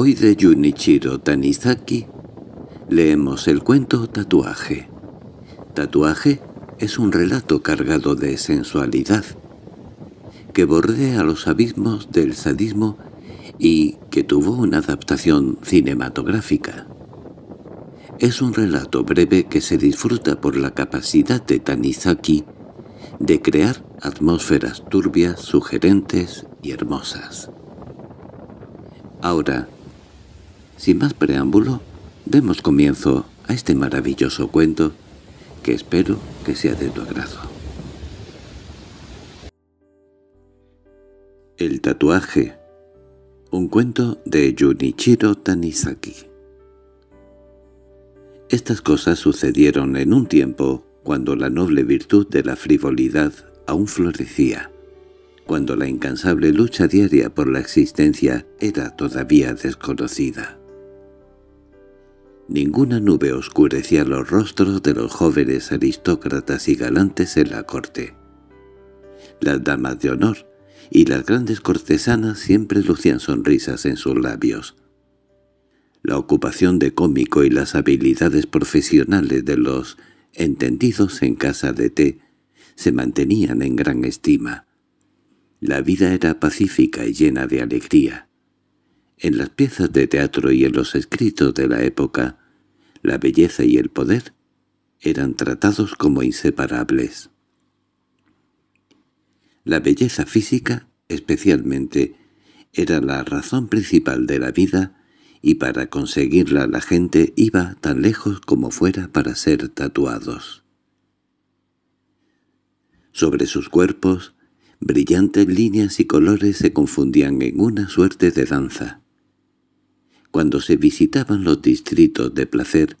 Hoy de Junichiro Tanizaki leemos el cuento Tatuaje. Tatuaje es un relato cargado de sensualidad que bordea los abismos del sadismo y que tuvo una adaptación cinematográfica. Es un relato breve que se disfruta por la capacidad de Tanizaki de crear atmósferas turbias, sugerentes y hermosas. Ahora, sin más preámbulo, demos comienzo a este maravilloso cuento que espero que sea de tu agrado. El tatuaje Un cuento de Junichiro Tanizaki Estas cosas sucedieron en un tiempo cuando la noble virtud de la frivolidad aún florecía, cuando la incansable lucha diaria por la existencia era todavía desconocida. Ninguna nube oscurecía los rostros de los jóvenes aristócratas y galantes en la corte. Las damas de honor y las grandes cortesanas siempre lucían sonrisas en sus labios. La ocupación de cómico y las habilidades profesionales de los entendidos en casa de té se mantenían en gran estima. La vida era pacífica y llena de alegría. En las piezas de teatro y en los escritos de la época, la belleza y el poder eran tratados como inseparables. La belleza física, especialmente, era la razón principal de la vida y para conseguirla la gente iba tan lejos como fuera para ser tatuados. Sobre sus cuerpos, brillantes líneas y colores se confundían en una suerte de danza. Cuando se visitaban los distritos de placer,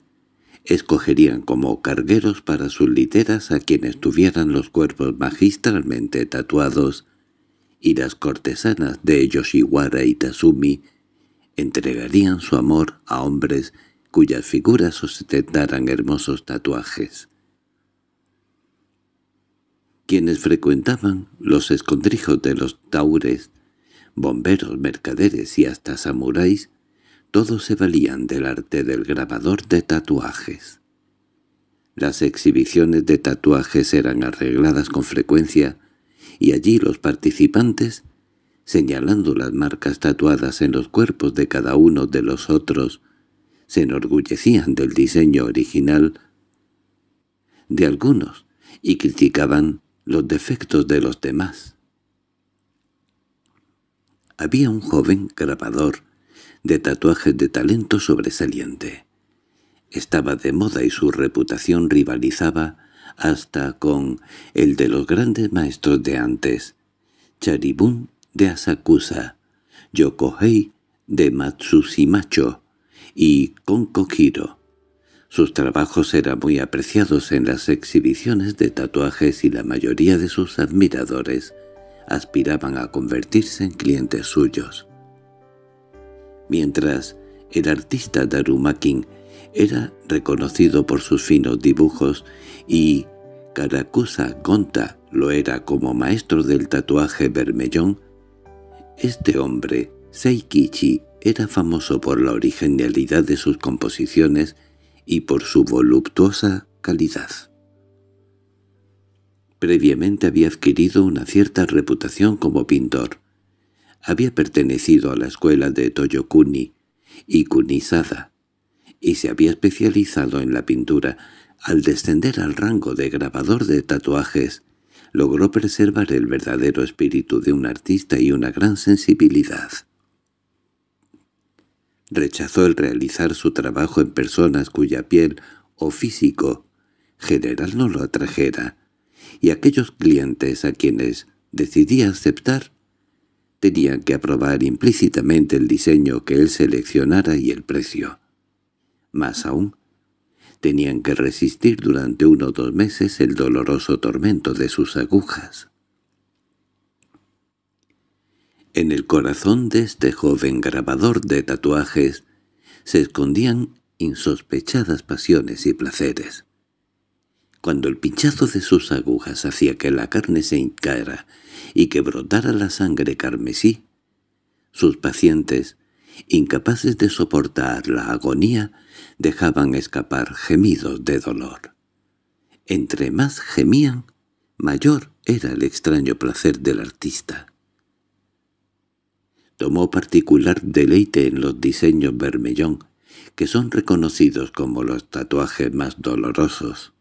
escogerían como cargueros para sus literas a quienes tuvieran los cuerpos magistralmente tatuados, y las cortesanas de Yoshiwara y Tasumi entregarían su amor a hombres cuyas figuras ostentaran hermosos tatuajes. Quienes frecuentaban los escondrijos de los taures, bomberos, mercaderes y hasta samuráis, todos se valían del arte del grabador de tatuajes. Las exhibiciones de tatuajes eran arregladas con frecuencia, y allí los participantes, señalando las marcas tatuadas en los cuerpos de cada uno de los otros, se enorgullecían del diseño original de algunos y criticaban los defectos de los demás. Había un joven grabador de tatuajes de talento sobresaliente. Estaba de moda y su reputación rivalizaba hasta con el de los grandes maestros de antes, Charibun de Asakusa, Yokohei de Matsushimacho y Konkokiro. Sus trabajos eran muy apreciados en las exhibiciones de tatuajes y la mayoría de sus admiradores aspiraban a convertirse en clientes suyos mientras el artista Darumakin era reconocido por sus finos dibujos y Karakusa Gonta lo era como maestro del tatuaje bermellón, este hombre, Seikichi, era famoso por la originalidad de sus composiciones y por su voluptuosa calidad. Previamente había adquirido una cierta reputación como pintor, había pertenecido a la escuela de Toyokuni y Kunisada y se había especializado en la pintura. Al descender al rango de grabador de tatuajes, logró preservar el verdadero espíritu de un artista y una gran sensibilidad. Rechazó el realizar su trabajo en personas cuya piel o físico general no lo atrajera, y aquellos clientes a quienes decidía aceptar tenían que aprobar implícitamente el diseño que él seleccionara y el precio. Más aún, tenían que resistir durante uno o dos meses el doloroso tormento de sus agujas. En el corazón de este joven grabador de tatuajes se escondían insospechadas pasiones y placeres. Cuando el pinchazo de sus agujas hacía que la carne se hincara y que brotara la sangre carmesí, sus pacientes, incapaces de soportar la agonía, dejaban escapar gemidos de dolor. Entre más gemían, mayor era el extraño placer del artista. Tomó particular deleite en los diseños vermellón, que son reconocidos como los tatuajes más dolorosos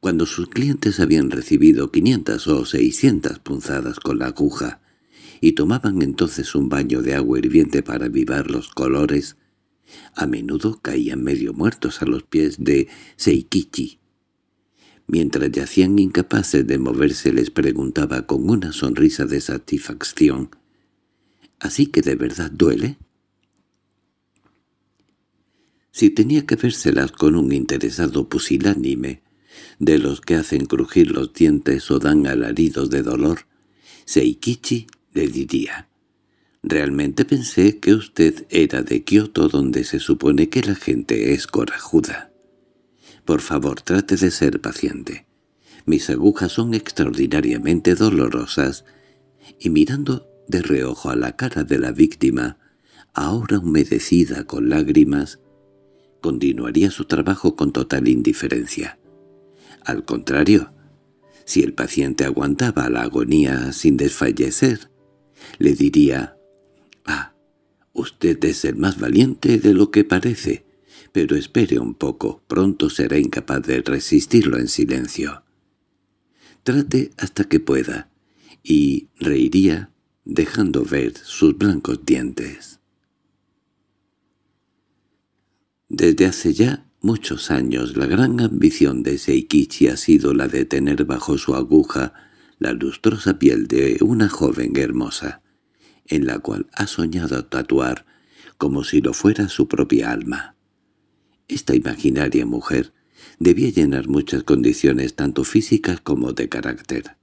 cuando sus clientes habían recibido 500 o 600 punzadas con la aguja y tomaban entonces un baño de agua hirviente para avivar los colores, a menudo caían medio muertos a los pies de Seikichi. Mientras yacían incapaces de moverse les preguntaba con una sonrisa de satisfacción, «¿Así que de verdad duele?» Si tenía que vérselas con un interesado pusilánime, de los que hacen crujir los dientes o dan alaridos de dolor, Seikichi le diría, «Realmente pensé que usted era de Kioto donde se supone que la gente es corajuda. Por favor, trate de ser paciente. Mis agujas son extraordinariamente dolorosas». Y mirando de reojo a la cara de la víctima, ahora humedecida con lágrimas, continuaría su trabajo con total indiferencia. Al contrario, si el paciente aguantaba la agonía sin desfallecer, le diría, «Ah, usted es el más valiente de lo que parece, pero espere un poco, pronto será incapaz de resistirlo en silencio. Trate hasta que pueda», y reiría dejando ver sus blancos dientes. Desde hace ya muchos años la gran ambición de Seikichi ha sido la de tener bajo su aguja la lustrosa piel de una joven hermosa, en la cual ha soñado tatuar como si lo fuera su propia alma. Esta imaginaria mujer debía llenar muchas condiciones tanto físicas como de carácter.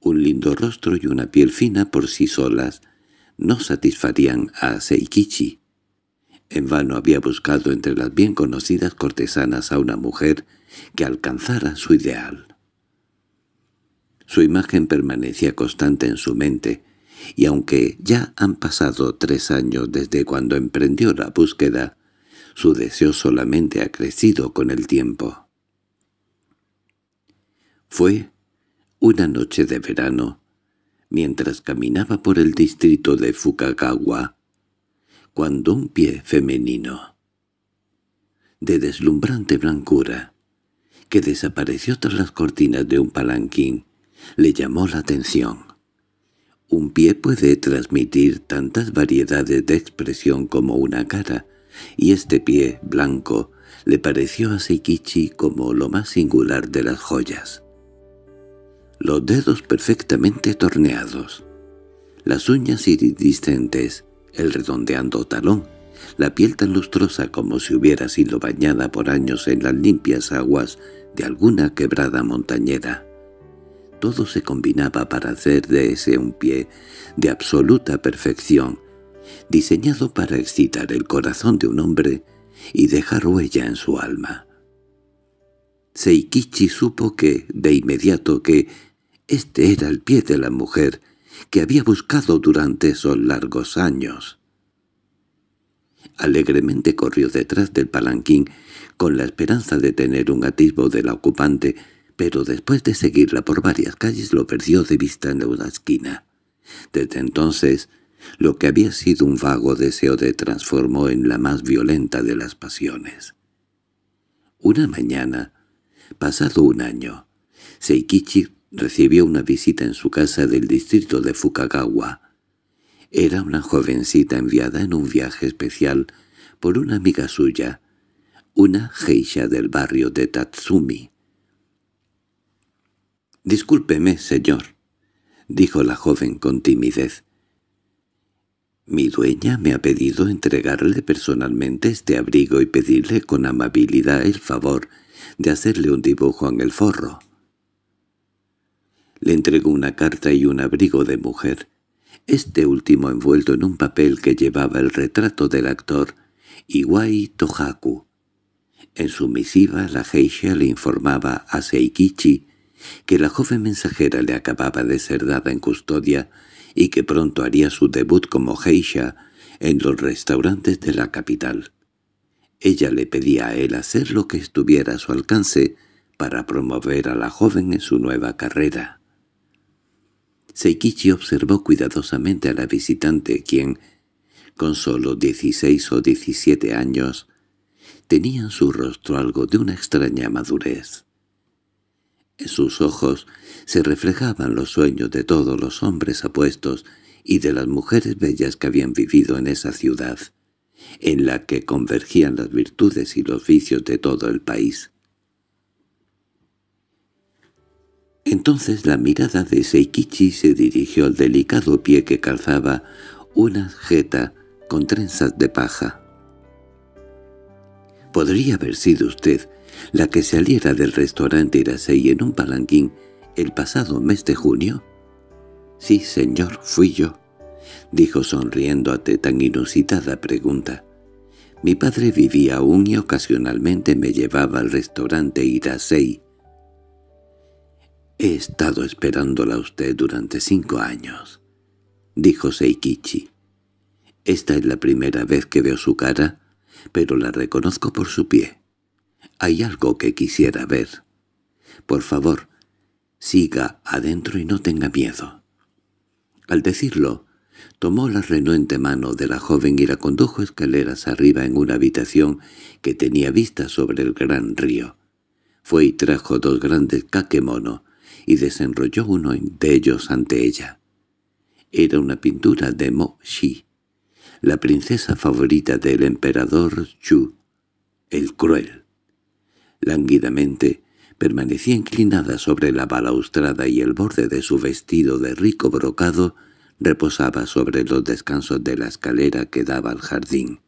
Un lindo rostro y una piel fina por sí solas no satisfarían a Seikichi, en vano había buscado entre las bien conocidas cortesanas a una mujer que alcanzara su ideal. Su imagen permanecía constante en su mente, y aunque ya han pasado tres años desde cuando emprendió la búsqueda, su deseo solamente ha crecido con el tiempo. Fue una noche de verano, mientras caminaba por el distrito de Fukagawa, cuando un pie femenino, de deslumbrante blancura, que desapareció tras las cortinas de un palanquín, le llamó la atención. Un pie puede transmitir tantas variedades de expresión como una cara, y este pie blanco le pareció a Seikichi como lo más singular de las joyas. Los dedos perfectamente torneados, las uñas iridiscentes, el redondeando talón, la piel tan lustrosa como si hubiera sido bañada por años en las limpias aguas de alguna quebrada montañera. Todo se combinaba para hacer de ese un pie de absoluta perfección, diseñado para excitar el corazón de un hombre y dejar huella en su alma. Seikichi supo que, de inmediato, que este era el pie de la mujer, que había buscado durante esos largos años. Alegremente corrió detrás del palanquín, con la esperanza de tener un atisbo de la ocupante, pero después de seguirla por varias calles lo perdió de vista en una esquina. Desde entonces, lo que había sido un vago deseo de transformó en la más violenta de las pasiones. Una mañana, pasado un año, Seikichi recibió una visita en su casa del distrito de Fukagawa. Era una jovencita enviada en un viaje especial por una amiga suya, una geisha del barrio de Tatsumi. «Discúlpeme, señor», dijo la joven con timidez. «Mi dueña me ha pedido entregarle personalmente este abrigo y pedirle con amabilidad el favor de hacerle un dibujo en el forro». Le entregó una carta y un abrigo de mujer, este último envuelto en un papel que llevaba el retrato del actor Iwai Tohaku. En su misiva la geisha le informaba a Seikichi que la joven mensajera le acababa de ser dada en custodia y que pronto haría su debut como geisha en los restaurantes de la capital. Ella le pedía a él hacer lo que estuviera a su alcance para promover a la joven en su nueva carrera. Seikichi observó cuidadosamente a la visitante quien, con solo dieciséis o diecisiete años, tenía en su rostro algo de una extraña madurez. En sus ojos se reflejaban los sueños de todos los hombres apuestos y de las mujeres bellas que habían vivido en esa ciudad, en la que convergían las virtudes y los vicios de todo el país. Entonces la mirada de Seikichi se dirigió al delicado pie que calzaba una jeta con trenzas de paja. Podría haber sido usted la que saliera del restaurante Irasei en un palanquín el pasado mes de junio. —Sí, señor, fui yo —dijo sonriendo ante tan inusitada pregunta. Mi padre vivía aún y ocasionalmente me llevaba al restaurante Irasei He estado esperándola a usted durante cinco años, dijo Seikichi. Esta es la primera vez que veo su cara, pero la reconozco por su pie. Hay algo que quisiera ver. Por favor, siga adentro y no tenga miedo. Al decirlo, tomó la renuente mano de la joven y la condujo escaleras arriba en una habitación que tenía vista sobre el gran río. Fue y trajo dos grandes kakemono, y desenrolló uno de ellos ante ella. Era una pintura de Mo Shi, la princesa favorita del emperador Chu, el cruel. Lánguidamente permanecía inclinada sobre la balaustrada y el borde de su vestido de rico brocado reposaba sobre los descansos de la escalera que daba al jardín.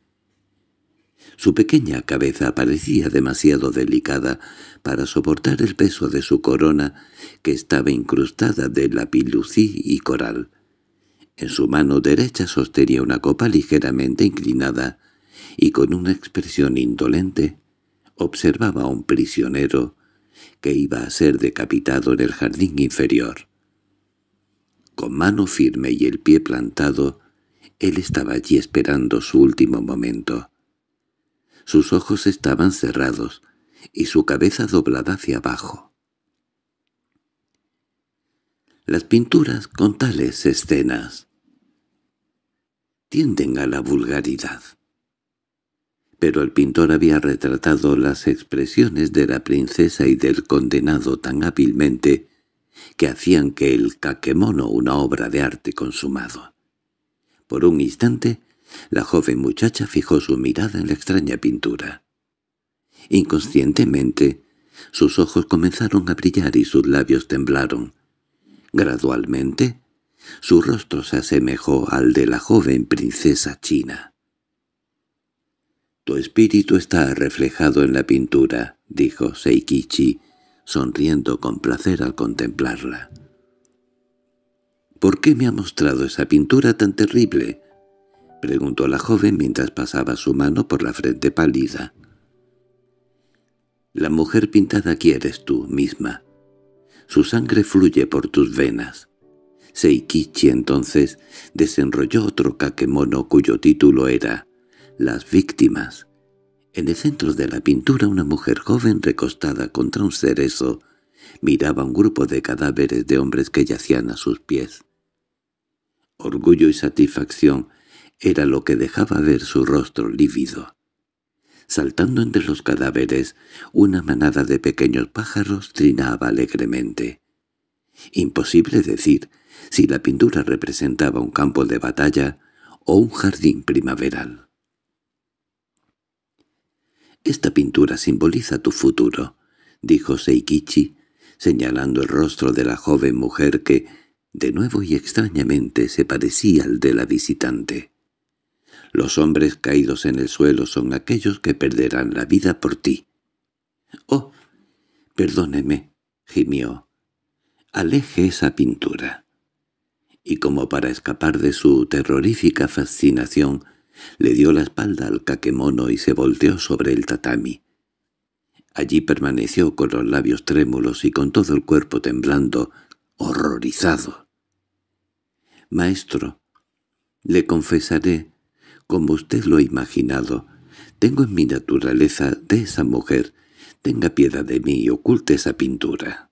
Su pequeña cabeza parecía demasiado delicada para soportar el peso de su corona, que estaba incrustada de lapilucí y coral. En su mano derecha sostenía una copa ligeramente inclinada, y con una expresión indolente observaba a un prisionero que iba a ser decapitado en el jardín inferior. Con mano firme y el pie plantado, él estaba allí esperando su último momento. Sus ojos estaban cerrados y su cabeza doblada hacia abajo. Las pinturas con tales escenas tienden a la vulgaridad. Pero el pintor había retratado las expresiones de la princesa y del condenado tan hábilmente que hacían que el caquemono una obra de arte consumado. Por un instante la joven muchacha fijó su mirada en la extraña pintura. Inconscientemente, sus ojos comenzaron a brillar y sus labios temblaron. Gradualmente, su rostro se asemejó al de la joven princesa china. «Tu espíritu está reflejado en la pintura», dijo Seikichi, sonriendo con placer al contemplarla. «¿Por qué me ha mostrado esa pintura tan terrible?» —preguntó la joven mientras pasaba su mano por la frente pálida. —La mujer pintada aquí eres tú misma. Su sangre fluye por tus venas. Seikichi entonces desenrolló otro kakemono cuyo título era «Las víctimas». En el centro de la pintura una mujer joven recostada contra un cerezo miraba un grupo de cadáveres de hombres que yacían a sus pies. Orgullo y satisfacción era lo que dejaba ver su rostro lívido. Saltando entre los cadáveres, una manada de pequeños pájaros trinaba alegremente. Imposible decir si la pintura representaba un campo de batalla o un jardín primaveral. «Esta pintura simboliza tu futuro», dijo Seikichi, señalando el rostro de la joven mujer que, de nuevo y extrañamente, se parecía al de la visitante. Los hombres caídos en el suelo son aquellos que perderán la vida por ti. —Oh, perdóneme —gimió—, aleje esa pintura. Y como para escapar de su terrorífica fascinación, le dio la espalda al caquemono y se volteó sobre el tatami. Allí permaneció con los labios trémulos y con todo el cuerpo temblando, horrorizado. «Maestro, le confesaré como usted lo ha imaginado. Tengo en mi naturaleza de esa mujer. Tenga piedad de mí y oculte esa pintura.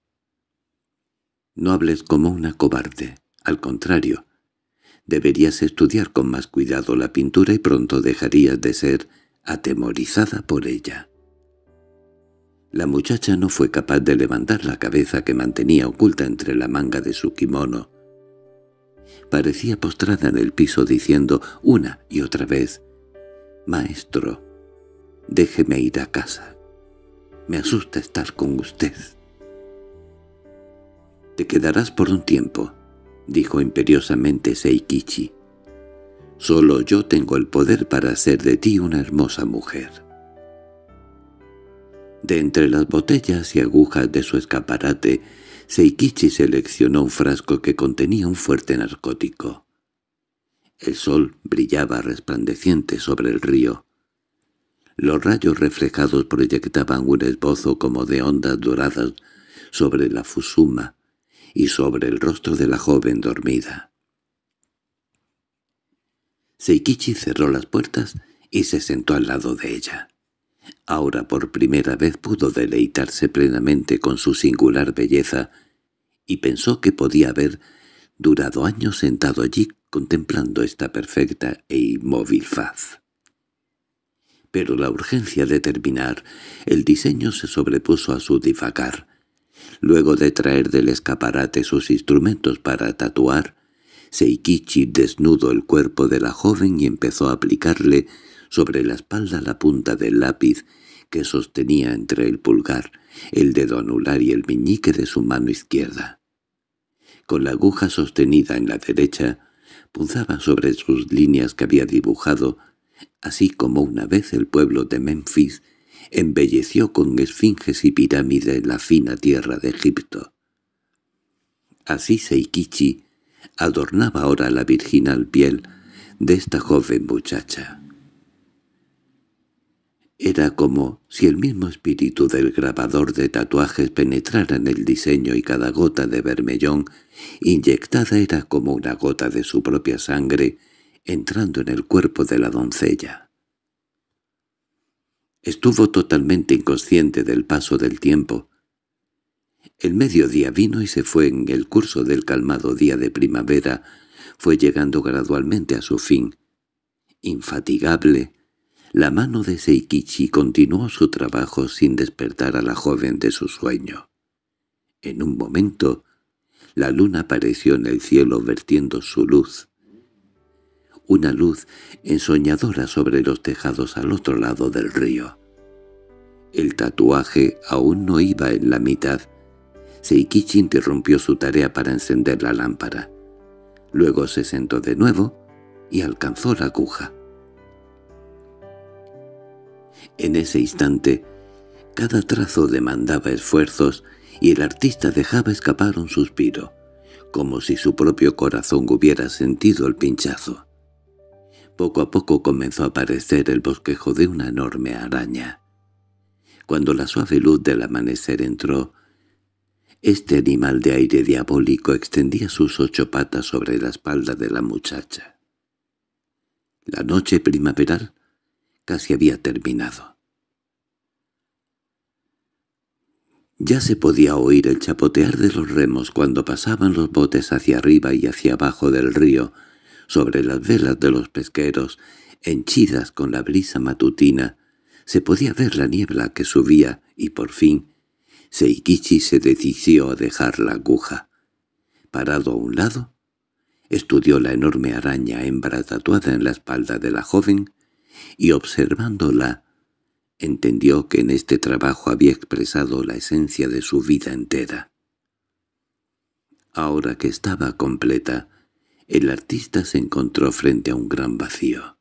No hables como una cobarde. Al contrario, deberías estudiar con más cuidado la pintura y pronto dejarías de ser atemorizada por ella. La muchacha no fue capaz de levantar la cabeza que mantenía oculta entre la manga de su kimono, parecía postrada en el piso diciendo una y otra vez, «Maestro, déjeme ir a casa. Me asusta estar con usted». «Te quedarás por un tiempo», dijo imperiosamente Seikichi. «Solo yo tengo el poder para hacer de ti una hermosa mujer». De entre las botellas y agujas de su escaparate Seikichi seleccionó un frasco que contenía un fuerte narcótico. El sol brillaba resplandeciente sobre el río. Los rayos reflejados proyectaban un esbozo como de ondas doradas sobre la fusuma y sobre el rostro de la joven dormida. Seikichi cerró las puertas y se sentó al lado de ella. Ahora por primera vez pudo deleitarse plenamente con su singular belleza y pensó que podía haber durado años sentado allí contemplando esta perfecta e inmóvil faz. Pero la urgencia de terminar el diseño se sobrepuso a su difacar. Luego de traer del escaparate sus instrumentos para tatuar, Seikichi desnudó el cuerpo de la joven y empezó a aplicarle sobre la espalda la punta del lápiz que sostenía entre el pulgar, el dedo anular y el meñique de su mano izquierda. Con la aguja sostenida en la derecha, punzaba sobre sus líneas que había dibujado, así como una vez el pueblo de Memphis embelleció con esfinges y pirámides la fina tierra de Egipto. Así Seikichi adornaba ahora la virginal piel de esta joven muchacha. Era como si el mismo espíritu del grabador de tatuajes penetrara en el diseño y cada gota de vermellón inyectada era como una gota de su propia sangre entrando en el cuerpo de la doncella. Estuvo totalmente inconsciente del paso del tiempo. El mediodía vino y se fue en el curso del calmado día de primavera, fue llegando gradualmente a su fin. Infatigable, la mano de Seikichi continuó su trabajo sin despertar a la joven de su sueño. En un momento, la luna apareció en el cielo vertiendo su luz. Una luz ensoñadora sobre los tejados al otro lado del río. El tatuaje aún no iba en la mitad. Seikichi interrumpió su tarea para encender la lámpara. Luego se sentó de nuevo y alcanzó la aguja. En ese instante, cada trazo demandaba esfuerzos y el artista dejaba escapar un suspiro, como si su propio corazón hubiera sentido el pinchazo. Poco a poco comenzó a aparecer el bosquejo de una enorme araña. Cuando la suave luz del amanecer entró, este animal de aire diabólico extendía sus ocho patas sobre la espalda de la muchacha. La noche primaveral Casi había terminado. Ya se podía oír el chapotear de los remos cuando pasaban los botes hacia arriba y hacia abajo del río, sobre las velas de los pesqueros, henchidas con la brisa matutina. Se podía ver la niebla que subía, y por fin Seikichi se decidió a dejar la aguja. Parado a un lado, estudió la enorme araña hembra tatuada en la espalda de la joven y observándola entendió que en este trabajo había expresado la esencia de su vida entera. Ahora que estaba completa, el artista se encontró frente a un gran vacío.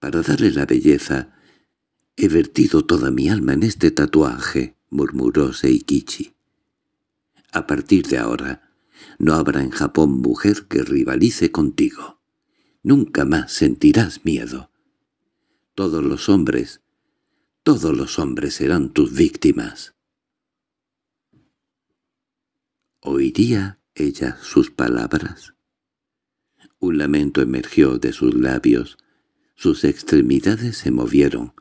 Para darle la belleza, he vertido toda mi alma en este tatuaje, murmuró Seikichi. A partir de ahora, no habrá en Japón mujer que rivalice contigo nunca más sentirás miedo. Todos los hombres, todos los hombres serán tus víctimas. ¿Oiría ella sus palabras? Un lamento emergió de sus labios, sus extremidades se movieron.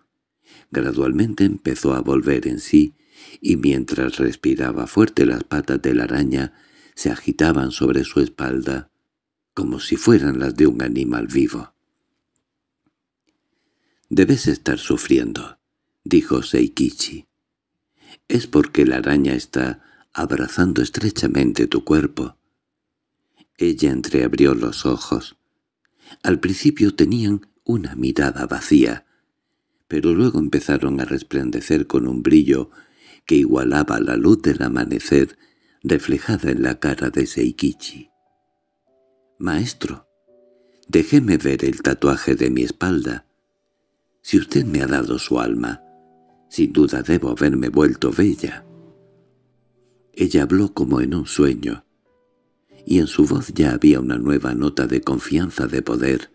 Gradualmente empezó a volver en sí, y mientras respiraba fuerte las patas de la araña se agitaban sobre su espalda como si fueran las de un animal vivo. «Debes estar sufriendo», dijo Seikichi. «Es porque la araña está abrazando estrechamente tu cuerpo». Ella entreabrió los ojos. Al principio tenían una mirada vacía, pero luego empezaron a resplandecer con un brillo que igualaba la luz del amanecer reflejada en la cara de Seikichi. «Maestro, déjeme ver el tatuaje de mi espalda. Si usted me ha dado su alma, sin duda debo haberme vuelto bella». Ella habló como en un sueño, y en su voz ya había una nueva nota de confianza de poder.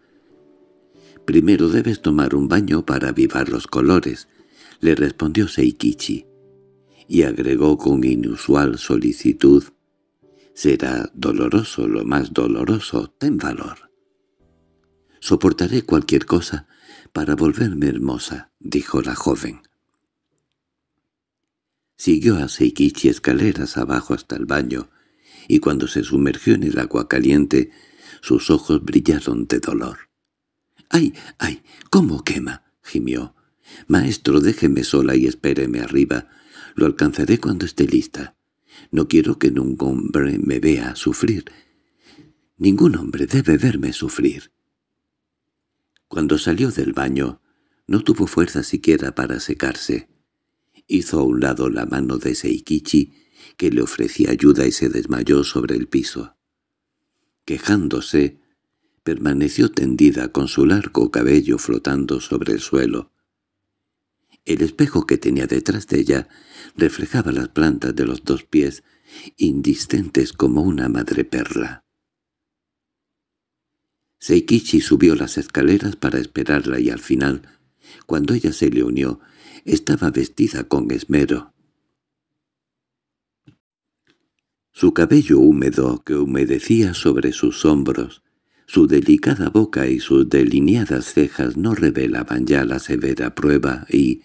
«Primero debes tomar un baño para avivar los colores», le respondió Seikichi, y agregó con inusual solicitud, Será doloroso lo más doloroso, ten valor. Soportaré cualquier cosa para volverme hermosa, dijo la joven. Siguió a Seikichi escaleras abajo hasta el baño, y cuando se sumergió en el agua caliente, sus ojos brillaron de dolor. —¡Ay, ay! ¿Cómo quema? —gimió. —Maestro, déjeme sola y espéreme arriba. Lo alcanzaré cuando esté lista. No quiero que ningún hombre me vea sufrir. Ningún hombre debe verme sufrir. Cuando salió del baño, no tuvo fuerza siquiera para secarse. Hizo a un lado la mano de Seikichi, que le ofrecía ayuda y se desmayó sobre el piso. Quejándose, permaneció tendida con su largo cabello flotando sobre el suelo. El espejo que tenía detrás de ella reflejaba las plantas de los dos pies, indistentes como una madreperla. Seikichi subió las escaleras para esperarla y al final, cuando ella se le unió, estaba vestida con esmero. Su cabello húmedo que humedecía sobre sus hombros, su delicada boca y sus delineadas cejas no revelaban ya la severa prueba y,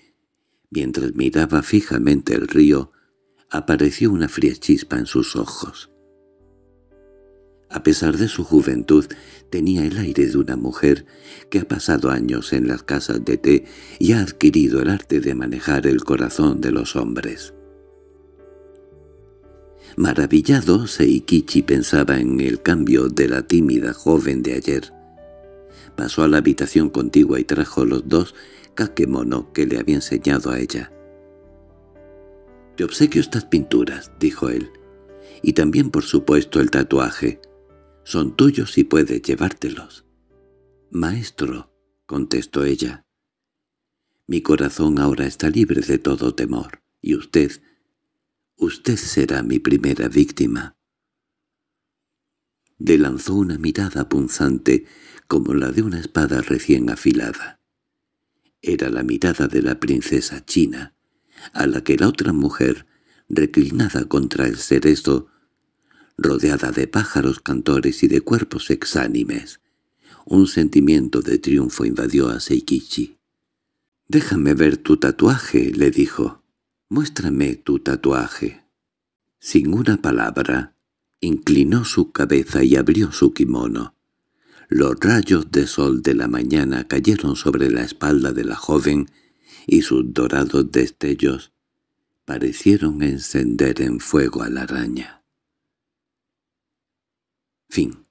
Mientras miraba fijamente el río, apareció una fría chispa en sus ojos. A pesar de su juventud, tenía el aire de una mujer que ha pasado años en las casas de té y ha adquirido el arte de manejar el corazón de los hombres. Maravillado, Seikichi pensaba en el cambio de la tímida joven de ayer. Pasó a la habitación contigua y trajo los dos kakemono que le había enseñado a ella. «Te obsequio estas pinturas», dijo él, «y también por supuesto el tatuaje. Son tuyos y puedes llevártelos». «Maestro», contestó ella, «mi corazón ahora está libre de todo temor, y usted, usted será mi primera víctima». Le lanzó una mirada punzante como la de una espada recién afilada era la mirada de la princesa china, a la que la otra mujer, reclinada contra el cerezo, rodeada de pájaros cantores y de cuerpos exánimes. Un sentimiento de triunfo invadió a Seikichi. «Déjame ver tu tatuaje», le dijo. «Muéstrame tu tatuaje». Sin una palabra, inclinó su cabeza y abrió su kimono. Los rayos de sol de la mañana cayeron sobre la espalda de la joven y sus dorados destellos parecieron encender en fuego a la araña. Fin